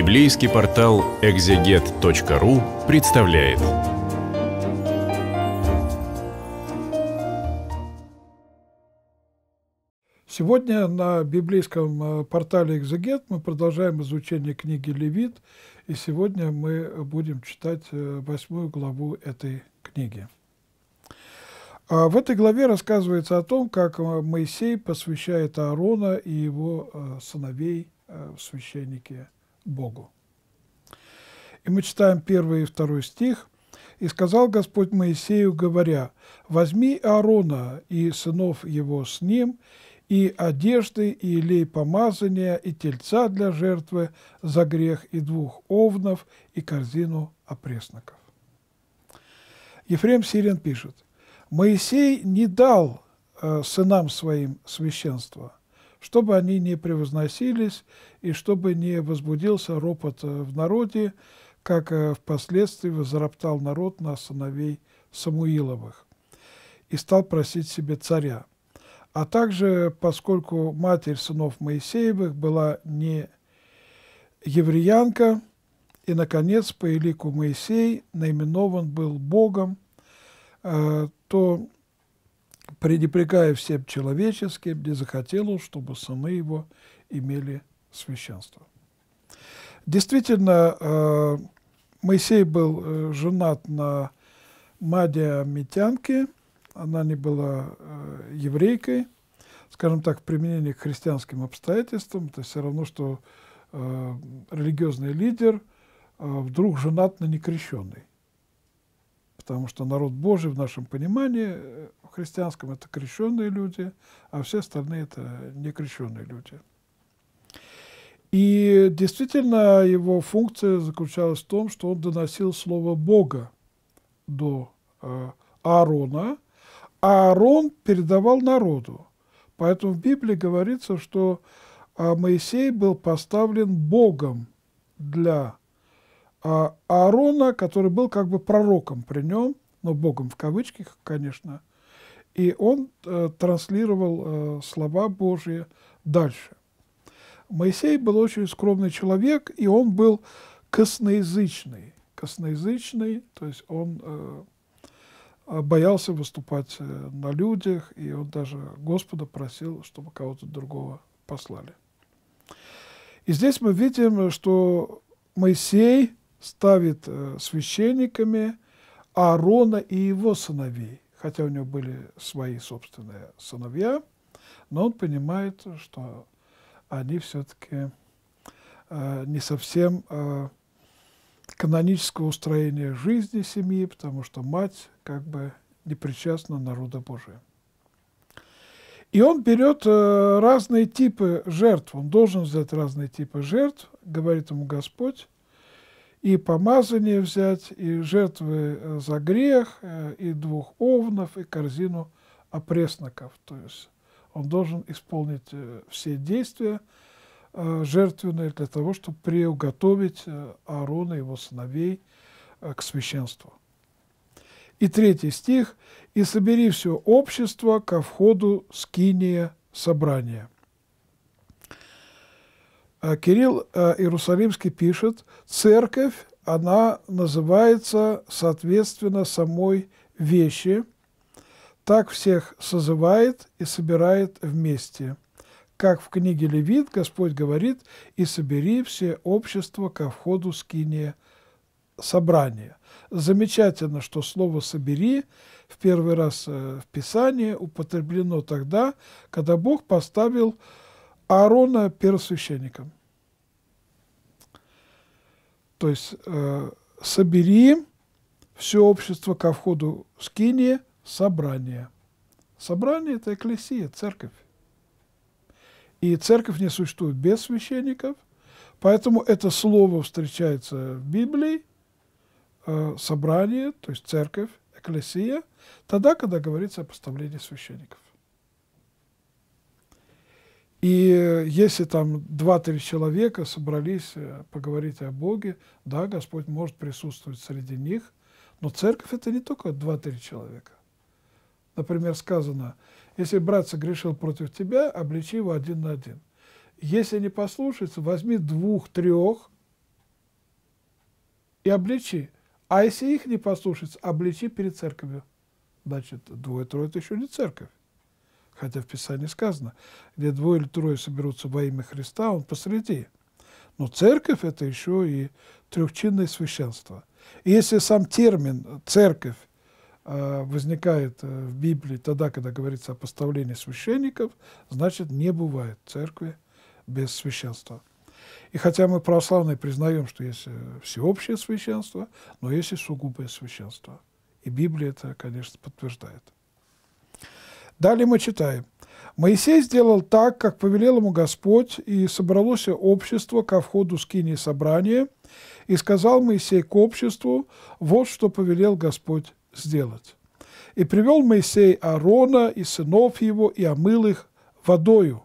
Библейский портал экзегет.ру представляет. Сегодня на библейском э, портале «Экзегет» мы продолжаем изучение книги «Левит», и сегодня мы будем читать э, восьмую главу этой книги. А в этой главе рассказывается о том, как э, Моисей посвящает Аарона и его сыновей в священники Богу. И мы читаем первый и второй стих. «И сказал Господь Моисею, говоря, «Возьми Аарона и сынов его с ним, и одежды, и лей помазания, и тельца для жертвы за грех, и двух овнов, и корзину опресноков». Ефрем Сирин пишет, «Моисей не дал э, сынам своим священства, чтобы они не превозносились и чтобы не возбудился ропот э, в народе, как э, впоследствии возроптал народ на сыновей Самуиловых, и стал просить себе царя. А также, поскольку матерь сынов Моисеевых была не евреянка, и, наконец, по элику Моисей наименован был Богом, э, то, пренепрекая всем человеческим, не захотел, чтобы сыны его имели священства. Действительно, э, Моисей был э, женат на Мадия Митянке, она не была э, еврейкой, скажем так, в применении к христианским обстоятельствам, То есть все равно, что религиозный лидер вдруг женат на некрещенной. Потому что народ Божий в нашем понимании, в христианском это крещенные люди, а все остальные это некрещенные люди. И действительно его функция заключалась в том, что он доносил слово Бога до э, Аарона, а Аарон передавал народу. Поэтому в Библии говорится, что э, Моисей был поставлен Богом для э, Аарона, который был как бы пророком при нем, но Богом в кавычках, конечно, и он э, транслировал э, слова Божьи дальше. Моисей был очень скромный человек, и он был косноязычный. Косноязычный, то есть он э, э боялся выступать э, на людях, и он даже Господа просил, чтобы кого-то другого послали. И здесь мы видим, что Моисей ставит э, священниками Аарона и его сыновей, хотя у него были свои собственные сыновья, но он понимает, что они все-таки э, не совсем э, канонического устроения жизни семьи, потому что мать как бы не причастна народу Божия. И он берет э, разные типы жертв, он должен взять разные типы жертв, говорит ему Господь, и помазание взять, и жертвы э, за грех, э, и двух овнов, и корзину опресноков. То есть он должен исполнить э, все действия э, жертвенные для того, чтобы приуготовить э, Аарона и его сыновей к священству. И третий стих. «И собери все общество ко входу скиния собрания». Кирилл Иерусалимский пишет, «Церковь, она называется, соответственно, самой вещи, так всех созывает и собирает вместе. Как в книге Левит Господь говорит, «И собери все общество ко входу скиния собрания». Замечательно, что слово «собери» в первый раз э, в Писании употреблено тогда, когда Бог поставил Аарона первосвященником. То есть э, «собери все общество ко входу скиния собрание. Собрание – это экклесия, церковь. И церковь не существует без священников, поэтому это слово встречается в Библии, э, собрание, то есть церковь, экклесия, тогда, когда говорится о поставлении священников. И если там два-три человека собрались э, поговорить о Боге, да, Господь может присутствовать среди них, но церковь – это не только два-три человека. Например, сказано, если брат согрешил против тебя, обличи его один на один. Если не послушается, возьми двух-трех и обличи. А если их не послушается, обличи перед церковью. Значит, двое-трое – это еще не церковь. Хотя в Писании сказано, где двое или трое соберутся во имя Христа, он посреди. Но церковь – это еще и трехчинное священство. И если сам термин «церковь» Э, возникает э, в Библии тогда, когда говорится о поставлении священников, значит, не бывает церкви без священства. И хотя мы православные признаем, что есть э, всеобщее священство, но есть и сугубое священство. И Библия это, конечно, подтверждает. Далее мы читаем. «Моисей сделал так, как повелел ему Господь, и собралось общество ко входу скинии собрания, и сказал Моисей к обществу, вот что повелел Господь сделать. И привел Моисей Аарона и сынов его, и омыл их водою.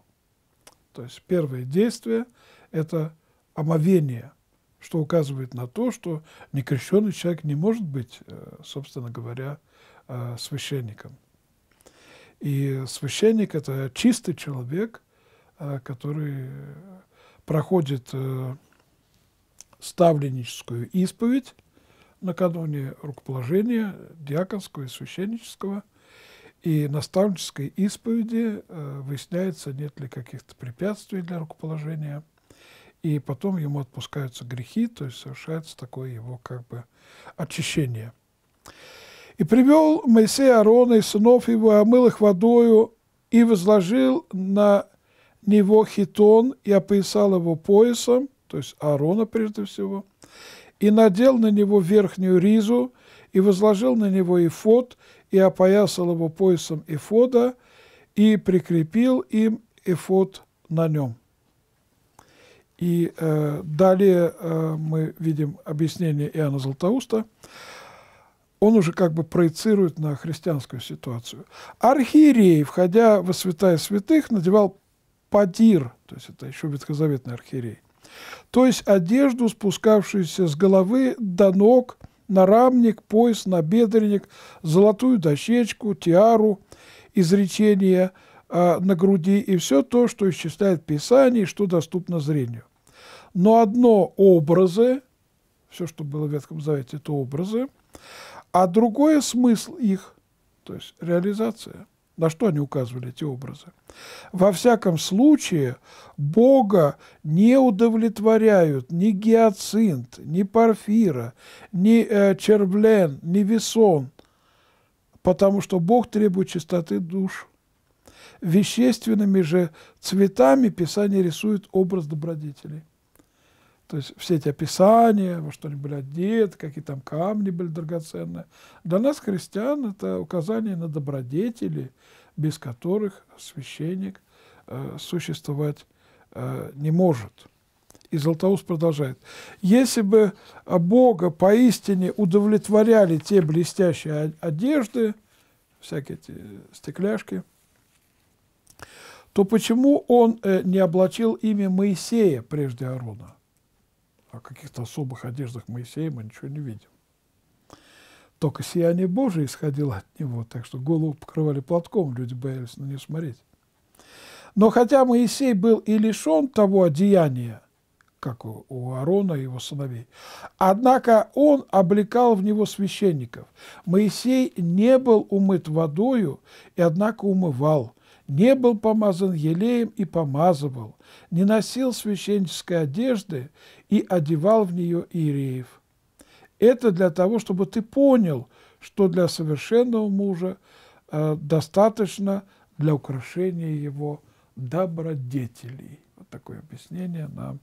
То есть первое действие – это омовение, что указывает на то, что некрещенный человек не может быть, э, собственно говоря, э, священником. И священник – это чистый человек, э, который проходит ставленническую исповедь, накануне рукоположения диаконского и священнического и наставнической исповеди э, выясняется, нет ли каких-то препятствий для рукоположения. И потом ему отпускаются грехи, то есть совершается такое его как бы очищение. «И привел Моисей Аарона и сынов его, и омыл их водою, и возложил на него хитон, и опоясал его поясом, то есть Аарона прежде всего, и надел на него верхнюю ризу, и возложил на него эфод, и опоясал его поясом эфода, и прикрепил им эфод на нем. И э, далее э, мы видим объяснение Иоанна Златоуста. Он уже как бы проецирует на христианскую ситуацию. Архиерей, входя во святая святых, надевал падир, то есть это еще ветхозаветный архиерей, то есть одежду, спускавшуюся с головы до ног, нарамник, пояс, набедренник, золотую дощечку, тиару, изречение э, на груди и все то, что исчисляет Писание и что доступно зрению. Но одно – образы, все, что было в Ветхом Завете, это образы, а другое – смысл их, то есть реализация – на что они указывали, эти образы? Во всяком случае, Бога не удовлетворяют ни гиацинт, ни парфира, ни э, червлен, ни весон, потому что Бог требует чистоты душ. Вещественными же цветами Писание рисует образ добродетелей. То есть все эти описания, во что они были одеты, какие там камни были драгоценные. Для нас, христиан, это указание на добродетели, без которых священник э, существовать э, не может. И Златоуст продолжает. «Если бы Бога поистине удовлетворяли те блестящие одежды, всякие эти стекляшки, то почему он э, не облачил имя Моисея прежде Аарона?» О каких-то особых одеждах Моисея мы ничего не видим. Только сияние Божие исходило от него, так что голову покрывали платком, люди боялись на нее смотреть. Но хотя Моисей был и лишен того одеяния, как у Аарона и его сыновей. Однако он облекал в него священников. Моисей не был умыт водою, и однако умывал, не был помазан елеем и помазывал, не носил священнической одежды и одевал в нее Иреев. Это для того, чтобы ты понял, что для совершенного мужа э, достаточно для украшения его добродетелей. Вот такое объяснение нам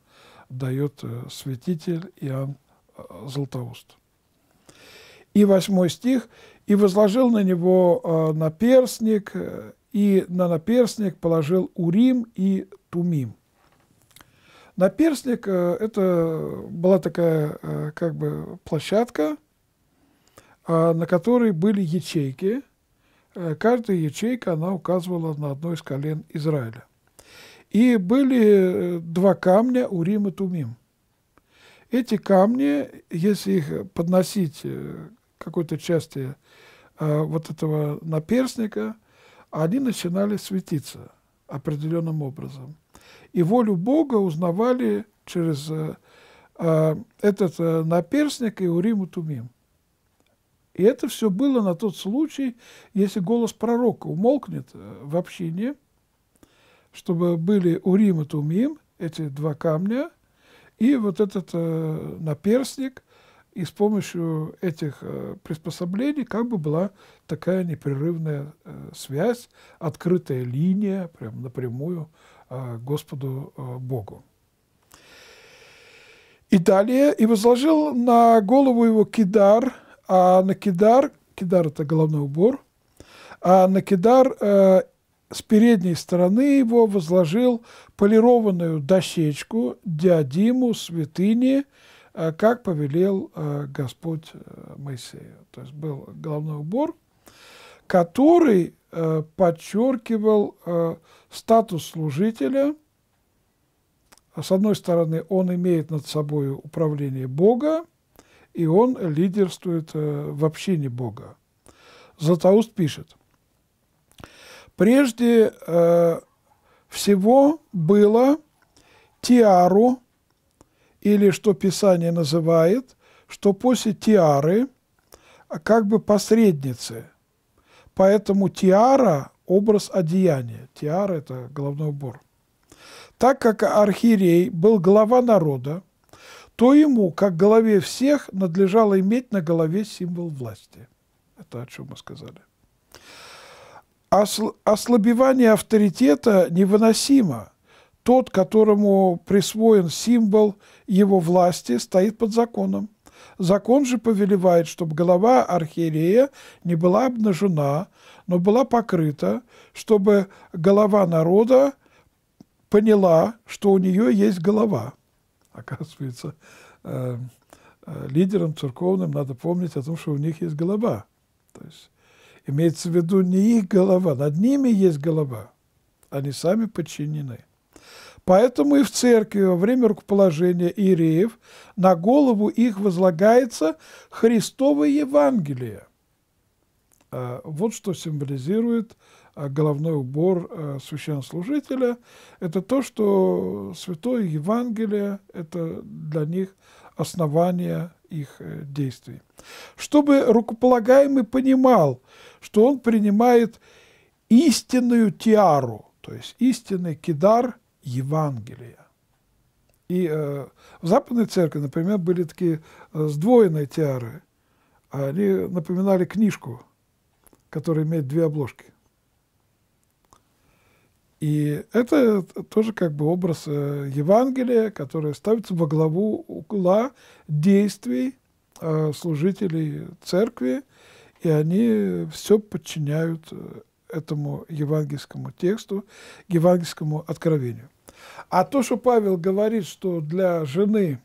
дает э, святитель Иоанн э, Златоуст. И восьмой стих. «И возложил на него э, наперстник, и на наперстник положил Урим и Тумим. Наперстник э, – это была такая э, как бы площадка, э, на которой были ячейки. Каждая ячейка, она указывала на одно из колен Израиля. И были два камня Урим и Тумим. Эти камни, если их подносить какой-то части вот этого наперстника – а они начинали светиться определенным образом. И волю Бога узнавали через э, э этот э, наперстник и Урим и Тумим. И это все было на тот случай, если голос пророка умолкнет э, в общине, чтобы были Урим и Тумим, эти два камня, и вот этот э, наперстник – и с помощью этих э, приспособлений как бы была такая непрерывная э, связь, открытая линия прям напрямую э, Господу Богу. И далее, и возложил на голову его кидар, а на кидар, кидар это головной убор, а на кидар э, с передней стороны его возложил полированную дощечку, диадиму, святыни, а как повелел а, Господь э, Моисею. То есть был головной убор, который э, подчеркивал э, статус служителя. А с одной стороны, он имеет над собой управление Бога, и он лидерствует в общине Бога. Златоуст пишет, «Прежде всего было тиару, или, что Писание называет, что после тиары а как бы посредницы. Поэтому тиара – образ одеяния. Тиара – это головной убор. Так как архиерей был глава народа, то ему, как главе всех, надлежало иметь на голове символ власти. Это о чем мы сказали. Осл ослабевание авторитета невыносимо – тот, которому присвоен символ его власти, стоит под законом. Закон же повелевает, чтобы голова архиерея не была обнажена, но была покрыта, чтобы голова народа поняла, что у нее есть голова. Оказывается, э, э, лидерам церковным надо помнить о том, что у них есть голова. То есть имеется в виду не их голова, над ними есть голова. Они сами подчинены. Поэтому и в церкви во время рукоположения иереев на голову их возлагается Христово Евангелие. А, вот что символизирует а, головной убор а, священнослужителя. Это то, что Святое Евангелие – это для них основание их э, действий. Чтобы рукополагаемый понимал, что он принимает истинную тиару, то есть истинный кидар – Евангелия. И э, в Западной Церкви, например, были такие э, сдвоенные тиары. Они напоминали книжку, которая имеет две обложки. И это тоже как бы образ э, Евангелия, который ставится во главу угла действий э, служителей церкви, и они все подчиняют э, этому евангельскому тексту, евангельскому откровению. А то, что Павел говорит, что для жены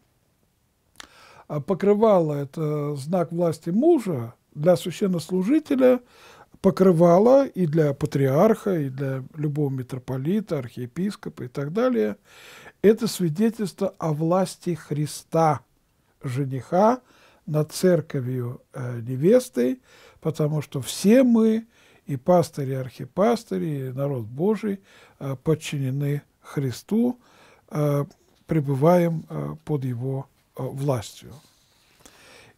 а, покрывало – это знак власти мужа, для священнослужителя покрывало и для патриарха, и для любого митрополита, архиепископа и так далее – это свидетельство о власти Христа, жениха над церковью э, невесты, потому что все мы и пастыри, и архипастыри, и народ Божий а, подчинены Христу, а, пребываем а, под Его властью.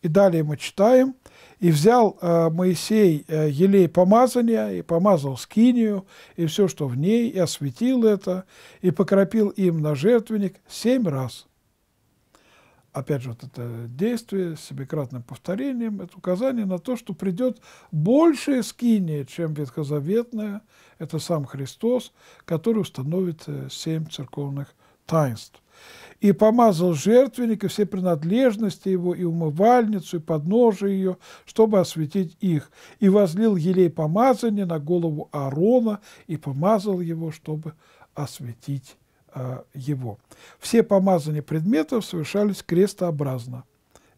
И далее мы читаем, «И взял Моисей елей помазания, и помазал скинию, и все, что в ней, и осветил это, и покропил им на жертвенник семь раз» опять же, вот это действие с семикратным повторением, это указание на то, что придет большая скиния, чем ветхозаветная, это сам Христос, который установит э, семь церковных таинств. «И помазал жертвенник и все принадлежности его, и умывальницу, и подножие ее, чтобы осветить их, и возлил елей помазание на голову Аарона, и помазал его, чтобы осветить а, его. Все помазания предметов совершались крестообразно.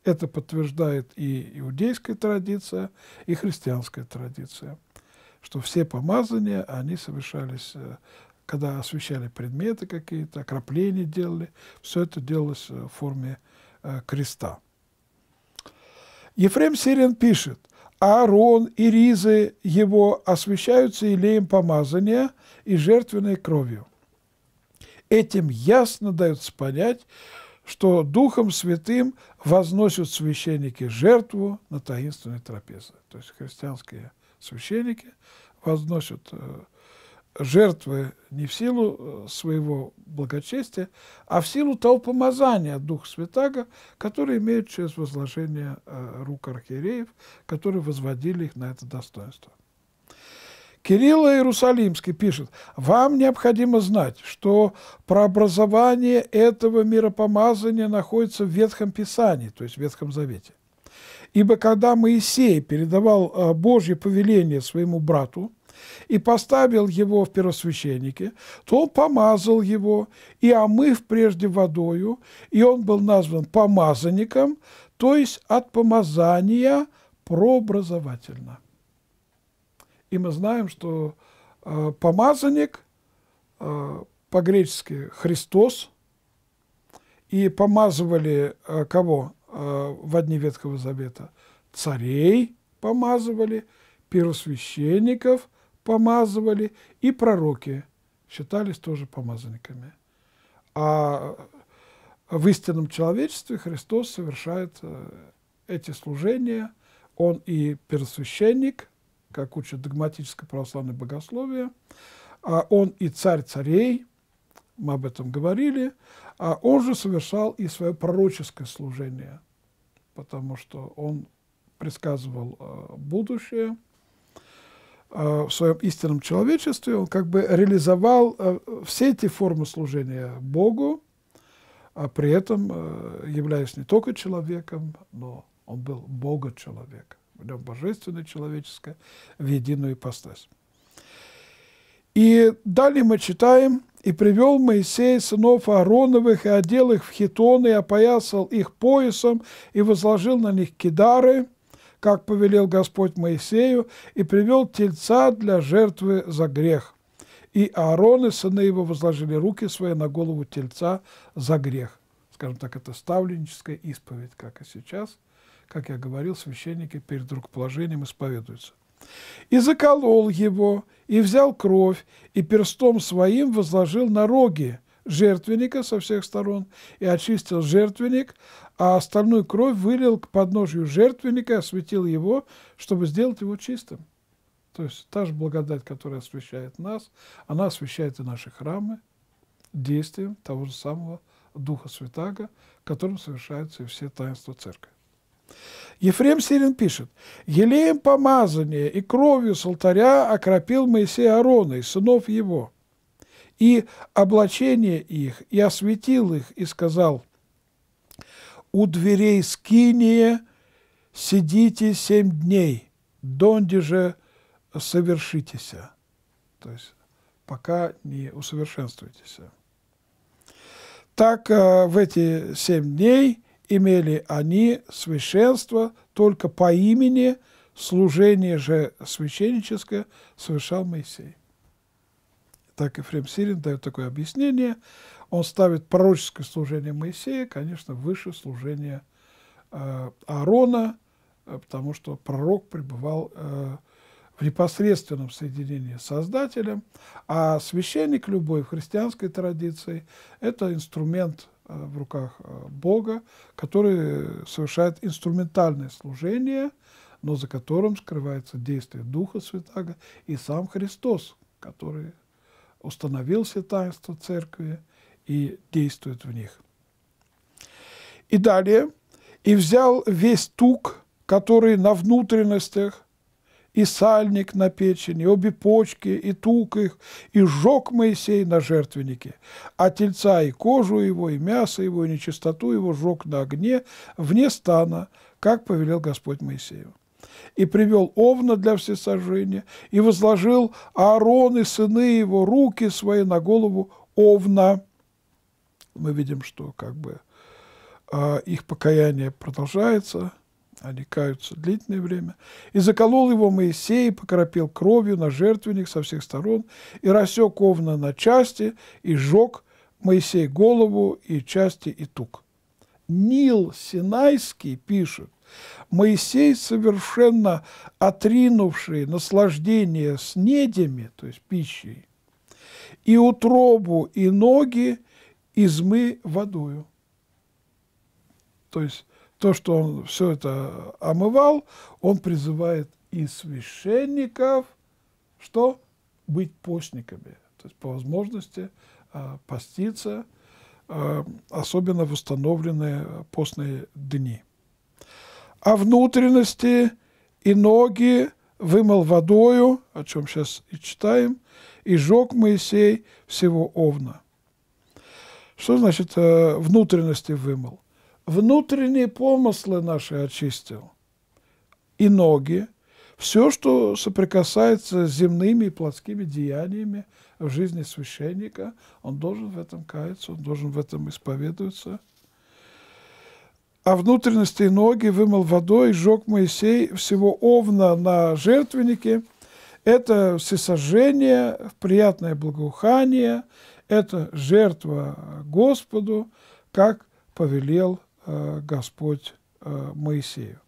Это подтверждает и иудейская традиция, и христианская традиция, что все помазания, они совершались, э, когда освещали предметы какие-то, окропления делали, все это делалось э, в форме э, креста. Ефрем Сирин пишет, Аарон и ризы его освещаются илеем помазания и жертвенной кровью. Этим ясно дается понять, что Духом Святым возносят священники жертву на таинственной трапезе. То есть христианские священники возносят э, жертвы не в силу э, своего благочестия, а в силу того помазания Духа Святаго, который имеет через возложение э, рук архиереев, которые возводили их на это достоинство. Кирилл Иерусалимский пишет, «Вам необходимо знать, что прообразование этого миропомазания находится в Ветхом Писании, то есть в Ветхом Завете. Ибо когда Моисей передавал э, Божье повеление своему брату, и поставил его в первосвященнике, то он помазал его, и омыв прежде водою, и он был назван помазанником, то есть от помазания прообразовательно. И мы знаем, что э, помазанник э, по-гречески Христос, и помазывали э, кого э, в одни Ветхого Завета? Царей помазывали, первосвященников помазывали, и пророки считались тоже помазанниками. А в истинном человечестве Христос совершает э, эти служения. Он и первосвященник – как учит догматическое православное богословие. А он и царь царей, мы об этом говорили, а он же совершал и свое пророческое служение, потому что он предсказывал э, будущее э, в своем истинном человечестве, он как бы реализовал э, все эти формы служения Богу, а при этом являясь не только человеком, но он был Бога человеком в божественное человеческое, в единую ипостась. И далее мы читаем, «И привел Моисей сынов Аароновых и одел их в хитоны, и опоясал их поясом, и возложил на них кидары, как повелел Господь Моисею, и привел тельца для жертвы за грех. И Аарон и сыны его возложили руки свои на голову тельца за грех». Скажем так, это ставленническая исповедь, как и сейчас – как я говорил, священники перед рукоположением исповедуются. «И заколол его, и взял кровь, и перстом своим возложил на роги жертвенника со всех сторон, и очистил жертвенник, а остальную кровь вылил к подножию жертвенника, осветил его, чтобы сделать его чистым». То есть та же благодать, которая освещает нас, она освещает и наши храмы действием того же самого Духа Святаго, которым совершаются и все таинства Церкви. Ефрем Сирин пишет, «Елеем помазания и кровью с алтаря окропил Моисей Аарона и сынов его, и облачение их, и осветил их, и сказал, «У дверей скиния сидите семь дней, донде же совершитесь». То есть пока не усовершенствуетесь. Так э, в эти семь дней имели они священство только по имени, служение же священническое совершал Моисей. Так Ефрем Сирин дает такое объяснение. Он ставит пророческое служение Моисея, конечно, выше служения э, Аарона, э, потому что пророк пребывал э, в непосредственном соединении с Создателем, а священник любой в христианской традиции – это инструмент Э, в руках э, Бога, который совершает инструментальное служение, но за которым скрывается действие Духа Святаго и сам Христос, который установил все таинства Церкви и действует в них. И далее, «И взял весь тук, который на внутренностях, и сальник на печени, обе почки, и тук их, и сжег Моисей на жертвеннике, а тельца и кожу его, и мясо его, и нечистоту его сжег на огне вне стана, как повелел Господь Моисею и привел овна для всесожжения, и возложил Аарон и сыны его руки свои на голову овна. Мы видим, что как бы а, их покаяние продолжается – они каются длительное время. И заколол его Моисей, покропил кровью на жертвенник со всех сторон, и рассек овна на части, и сжег Моисей голову и части и тук. Нил Синайский пишет, Моисей, совершенно отринувший наслаждение с недями, то есть пищей, и утробу, и ноги измы водою. То есть то, что он все это омывал, он призывает и священников, что? Быть постниками, то есть по возможности э, поститься, э, особенно в установленные постные дни. А внутренности и ноги вымыл водою, о чем сейчас и читаем, и жег Моисей всего овна. Что значит э, внутренности вымыл? внутренние помыслы наши очистил, и ноги, все, что соприкасается с земными и плотскими деяниями в жизни священника, он должен в этом каяться, он должен в этом исповедоваться. А внутренности и ноги вымыл водой, сжег Моисей всего овна на жертвеннике. Это всесожжение, приятное благоухание, это жертва Господу, как повелел Э, Господь э, Моисею.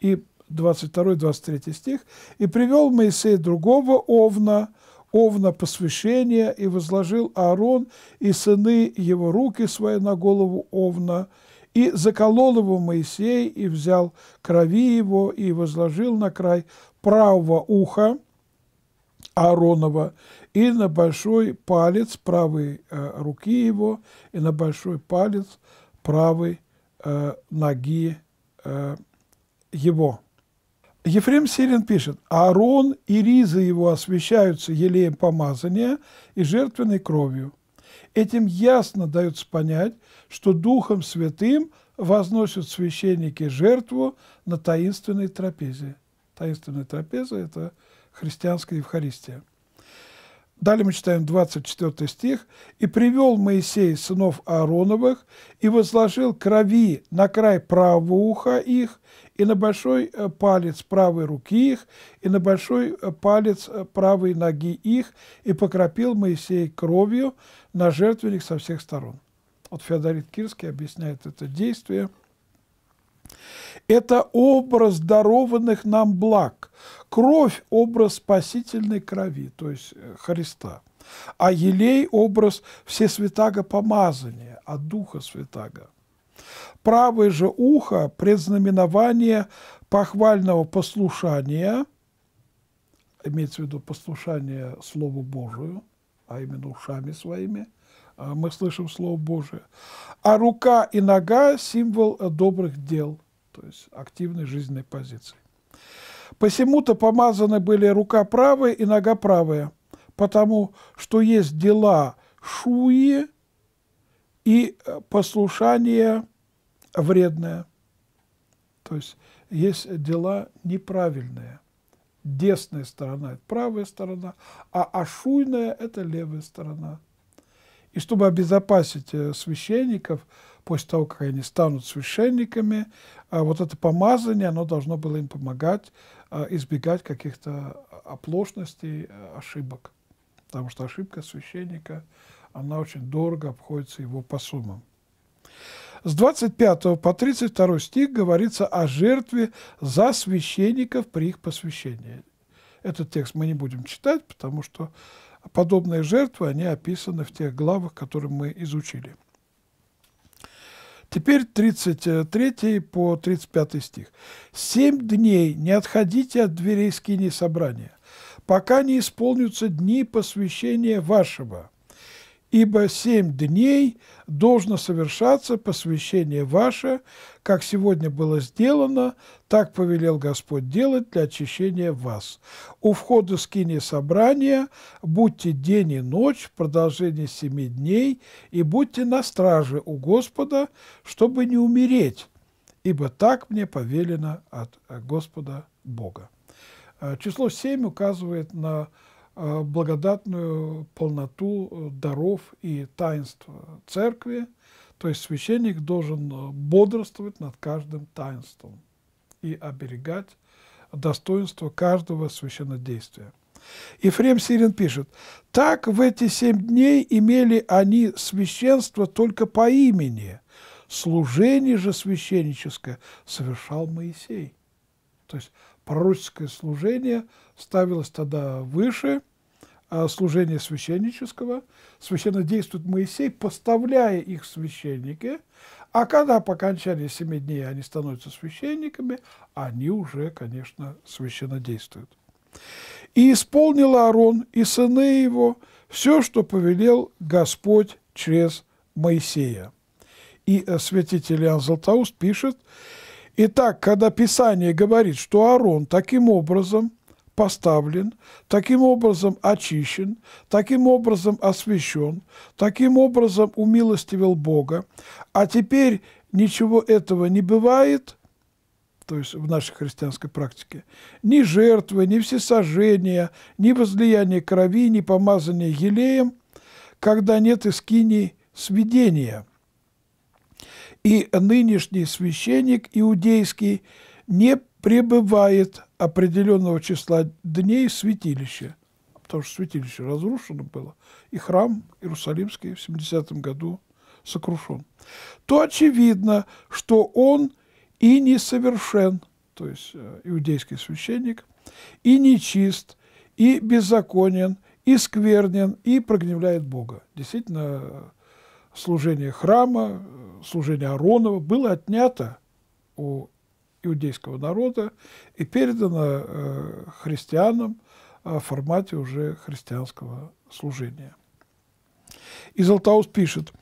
И 22-23 стих. «И привел Моисей другого овна, овна посвящения, и возложил Аарон и сыны его руки свои на голову овна, и заколол его Моисей, и взял крови его, и возложил на край правого уха Ааронова, и на большой палец правой э, руки его, и на большой палец правой Э, ноги э, его. Ефрем Сирин пишет, «Аарон и ризы его освещаются елеем помазания и жертвенной кровью. Этим ясно дается понять, что Духом Святым возносят священники жертву на таинственной трапезе». Таинственная трапеза – это христианская Евхаристия. Далее мы читаем 24 стих. «И привел Моисей сынов Аароновых, и возложил крови на край правого уха их, и на большой э, палец правой руки их, и на большой э, палец э, правой ноги их, и покропил Моисей кровью на жертвенник со всех сторон». Вот Феодорит Кирский объясняет это действие. Это образ дарованных нам благ Кровь – образ спасительной крови, то есть э, Христа. А елей – образ всесвятаго помазания, от а Духа Святаго. Правое же ухо – предзнаменование похвального послушания, имеется в виду послушание Слову Божию, а именно ушами своими, а, мы слышим Слово Божие. А рука и нога – символ э, добрых дел, то есть активной жизненной позиции. Посему-то помазаны были рука правая и нога правая, потому что есть дела шуи и э, послушание вредное. То есть есть дела неправильные. Десная сторона – это правая сторона, а ашуйная – это левая сторона – и чтобы обезопасить э, священников, после того, как они станут священниками, а вот это помазание, оно должно было им помогать а, избегать каких-то оплошностей, э, ошибок. Потому что ошибка священника, она очень дорого обходится его по суммам. С 25 по 32 стих говорится о жертве за священников при их посвящении. Этот текст мы не будем читать, потому что Подобные жертвы, они описаны в тех главах, которые мы изучили. Теперь 33 по 35 стих. «Семь дней не отходите от дверей скини собрания, пока не исполнятся дни посвящения вашего, ибо семь дней должно совершаться посвящение ваше, как сегодня было сделано, так повелел Господь делать для очищения вас. У входа скини собрания будьте день и ночь в продолжении семи дней и будьте на страже у Господа, чтобы не умереть, ибо так мне повелено от Господа Бога». Э, число семь указывает на Э, благодатную полноту э, даров и таинств церкви. То есть священник должен э, бодрствовать над каждым таинством и оберегать достоинство каждого священнодействия. Ефрем Сирин пишет, «Так в эти семь дней имели они священство только по имени, служение же священническое совершал Моисей». То есть пророческое служение ставилось тогда выше а служения священнического. Священно действует Моисей, поставляя их священники, а когда по окончании семи дней они становятся священниками, они уже, конечно, священно действуют. «И исполнил Аарон и сыны его все, что повелел Господь через Моисея». И э, святитель Иоанн Златоуст пишет, Итак, когда Писание говорит, что Аарон таким образом поставлен, таким образом очищен, таким образом освящен, таким образом умилостивил Бога, а теперь ничего этого не бывает – то есть в нашей христианской практике, ни жертвы, ни всесожжения, ни возлияние крови, ни помазания елеем, когда нет искини сведения – и нынешний священник иудейский не пребывает определенного числа дней в святилище, потому что святилище разрушено было, и храм Иерусалимский в 70 году сокрушен, то очевидно, что он и несовершен, то есть э, иудейский священник, и нечист, и беззаконен, и сквернен, и прогневляет Бога. Действительно, э, служение храма, служения Аронова было отнято у иудейского народа и передано э, христианам э, в формате уже христианского служения. И Златоуст пишет,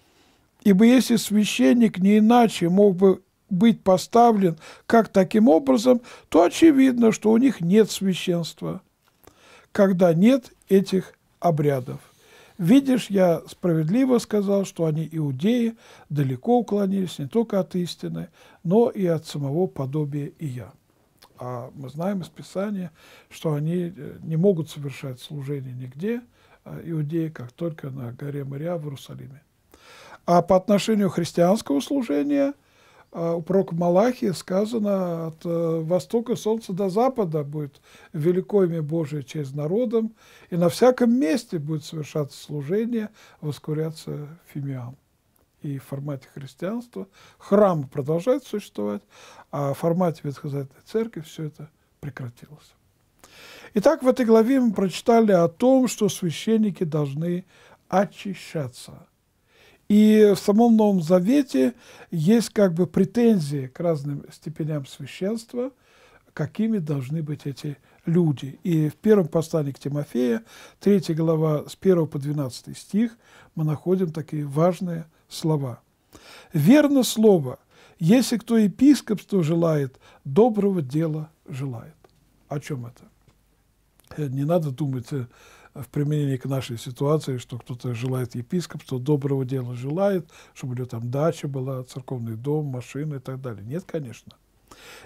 «Ибо если священник не иначе мог бы быть поставлен как таким образом, то очевидно, что у них нет священства, когда нет этих обрядов. Видишь, я справедливо сказал, что они, иудеи, далеко уклонились не только от истины, но и от самого подобия Ия. А мы знаем из Писания, что они э, не могут совершать служение нигде, а иудеи, как только на горе Мария в Иерусалиме. А по отношению христианского служения – а у пророка Малахии сказано, от э, востока солнца до запада будет велико имя Божие через народом, и на всяком месте будет совершаться служение, воскуряться фимиам. И в формате христианства храм продолжает существовать, а в формате Ветхозаветной Церкви все это прекратилось. Итак, в этой главе мы прочитали о том, что священники должны очищаться – и в самом Новом Завете есть как бы претензии к разным степеням священства, какими должны быть эти люди. И в первом послании к Тимофея, 3 глава с 1 по 12 стих, мы находим такие важные слова. «Верно слово, если кто епископство желает, доброго дела желает». О чем это? Э, не надо думать э, в применении к нашей ситуации, что кто-то желает епископ, что доброго дела желает, чтобы у него там дача была, церковный дом, машина и так далее. Нет, конечно.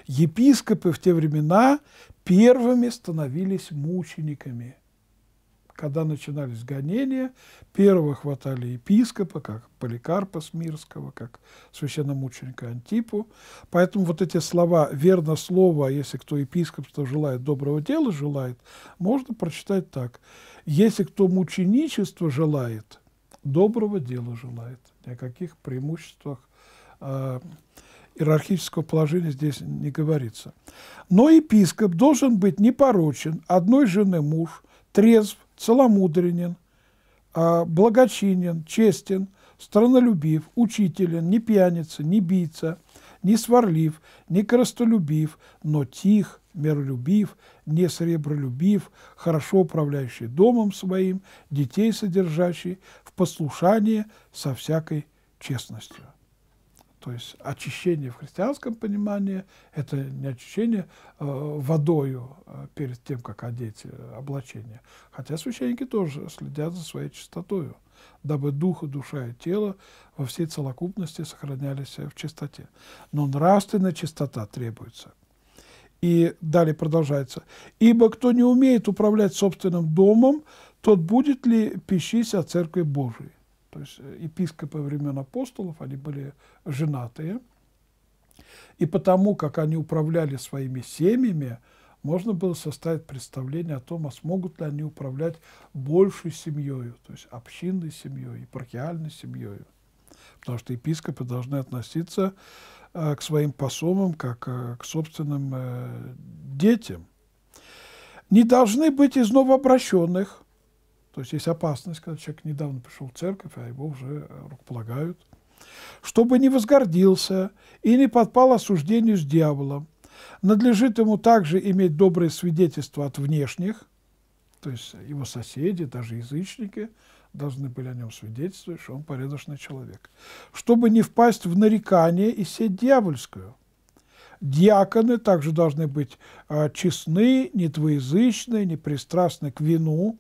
Епископы в те времена первыми становились мучениками – когда начинались гонения, первого хватали епископа, как Поликарпа Смирского, как священномученика Антипу. Поэтому вот эти слова «верно слово», а если кто епископство желает, доброго дела желает, можно прочитать так. «Если кто мученичество желает, доброго дела желает». Ни о каких преимуществах э, иерархического положения здесь не говорится. Но епископ должен быть непорочен, одной жены муж, трезв, целомудренен, а, благочинен, честен, странолюбив, учителен, не пьяница, не бийца, не сварлив, не коростолюбив, но тих, миролюбив, не сребролюбив, хорошо управляющий домом своим, детей содержащий, в послушании со всякой честностью. То есть очищение в христианском понимании – это не очищение э, водою э, перед тем, как одеть э, облачение. Хотя священники тоже следят за своей чистотою, дабы дух, душа и тело во всей целокупности сохранялись э, в чистоте. Но нравственная чистота требуется. И далее продолжается. «Ибо кто не умеет управлять собственным домом, тот будет ли пищись от Церкви Божией?» то есть э, епископы времен апостолов, они были женатые, и потому, как они управляли своими семьями, можно было составить представление о том, а смогут ли они управлять большей семьей, то есть общинной семьей, епархиальной семьей. Потому что епископы должны относиться э, к своим посомам, как э, к собственным детям. Не должны быть из новообращенных, то есть есть опасность, когда человек недавно пришел в церковь, а его уже э, рукополагают. Чтобы не возгордился и не подпал осуждению с дьяволом, надлежит ему также иметь добрые свидетельства от внешних, то есть его соседи, даже язычники, должны были о нем свидетельствовать, что он порядочный человек. Чтобы не впасть в нарекание и сеть дьявольскую – Диаконы также должны быть а, честны, нетвоязычны, непристрастны к вину,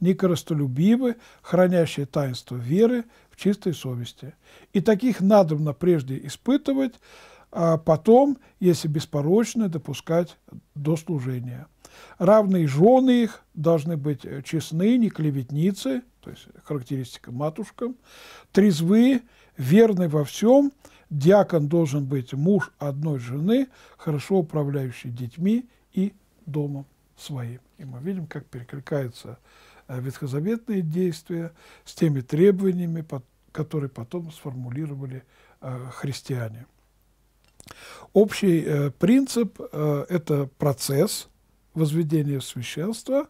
некоростолюбивы, хранящие таинство веры в чистой совести. И таких надобно прежде испытывать, а потом, если беспорочно, допускать до служения. Равные жены их должны быть э, честны, не клеветницы, то есть характеристика матушкам, трезвы, верны во всем – Диакон должен быть муж одной жены, хорошо управляющий детьми и домом своим. И мы видим, как перекликаются э, ветхозаветные действия с теми требованиями, которые потом сформулировали э, христиане. Общий э, принцип – это процесс возведения священства.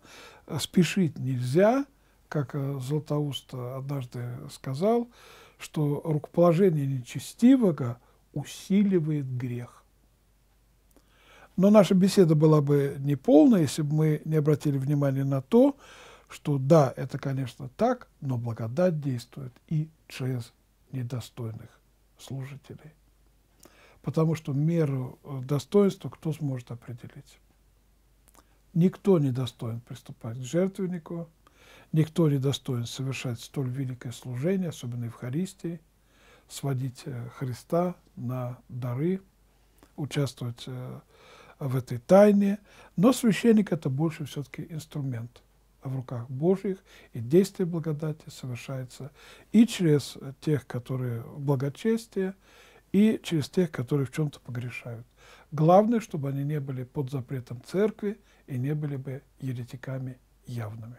Спешить нельзя, как Златоуст однажды сказал – что рукоположение нечестивого усиливает грех. Но наша беседа была бы неполна, если бы мы не обратили внимания на то, что да, это, конечно, так, но благодать действует и через недостойных служителей. Потому что меру э, достоинства кто сможет определить? Никто не достоин приступать к жертвеннику, Никто не достоин совершать столь великое служение, особенно Евхаристии, сводить э, Христа на дары, участвовать э, в этой тайне. Но священник – это больше все-таки инструмент в руках Божьих, и действие благодати совершается и через тех, которые в благочестие, и через тех, которые в чем-то погрешают. Главное, чтобы они не были под запретом церкви и не были бы еретиками явными.